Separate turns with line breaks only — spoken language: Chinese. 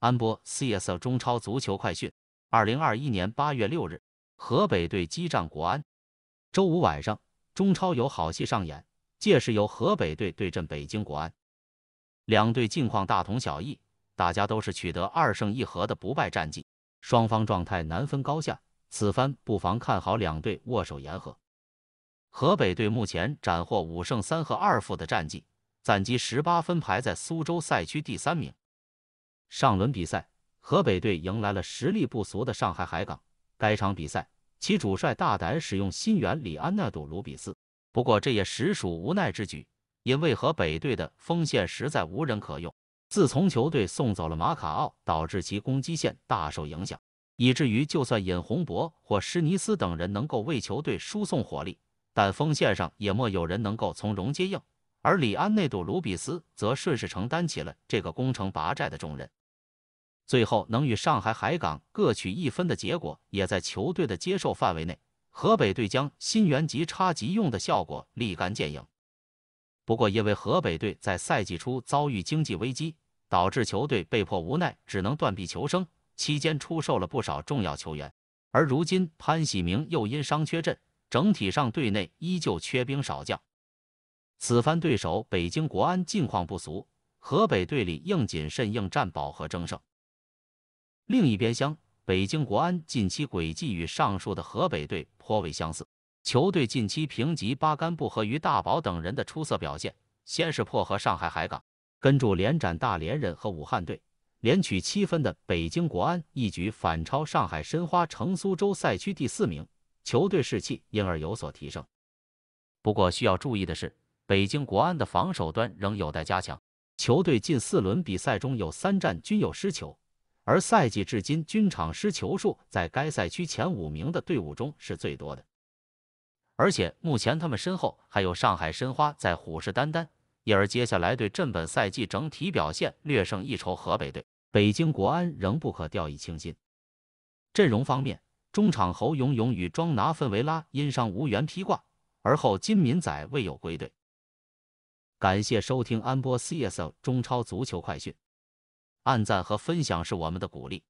安波 C S L 中超足球快讯，二零二一年八月六日，河北队激战国安。周五晚上，中超有好戏上演，届时由河北队对阵北京国安。两队近况大同小异，大家都是取得二胜一和的不败战绩，双方状态难分高下，此番不妨看好两队握手言和。河北队目前斩获五胜三和二负的战绩，暂积十八分，排在苏州赛区第三名。上轮比赛，河北队迎来了实力不俗的上海海港。该场比赛，其主帅大胆使用新援李安纳杜卢比斯，不过这也实属无奈之举，因为河北队的锋线实在无人可用。自从球队送走了马卡奥，导致其攻击线大受影响，以至于就算尹洪博或施尼斯等人能够为球队输送火力，但锋线上也莫有人能够从容接应。而李安内杜卢比斯则顺势承担起了这个攻城拔寨的重任。最后能与上海海港各取一分的结果，也在球队的接受范围内。河北队将新援级差级用的效果立竿见影。不过，因为河北队在赛季初遭遇经济危机，导致球队被迫无奈只能断臂求生，期间出售了不少重要球员。而如今潘喜明又因伤缺阵，整体上队内依旧缺兵少将。此番对手北京国安近况不俗，河北队里应谨慎应战，保和争胜。另一边厢，北京国安近期轨迹与上述的河北队颇为相似。球队近期评级巴甘布和于大宝等人的出色表现，先是破和上海海港，跟住连斩大连人和武汉队，连取七分的北京国安一举反超上海申花，成苏州赛区第四名，球队士气因而有所提升。不过需要注意的是，北京国安的防守端仍有待加强，球队近四轮比赛中有三战均有失球。而赛季至今，军场失球数在该赛区前五名的队伍中是最多的，而且目前他们身后还有上海申花在虎视眈眈，因而接下来对阵本赛季整体表现略胜一筹河北队、北京国安仍不可掉以轻心。阵容方面，中场侯永永与庄拿芬维拉因伤无缘披挂，而后金敏载未有归队。感谢收听安波 CSL 中超足球快讯。按赞和分享是我们的鼓励。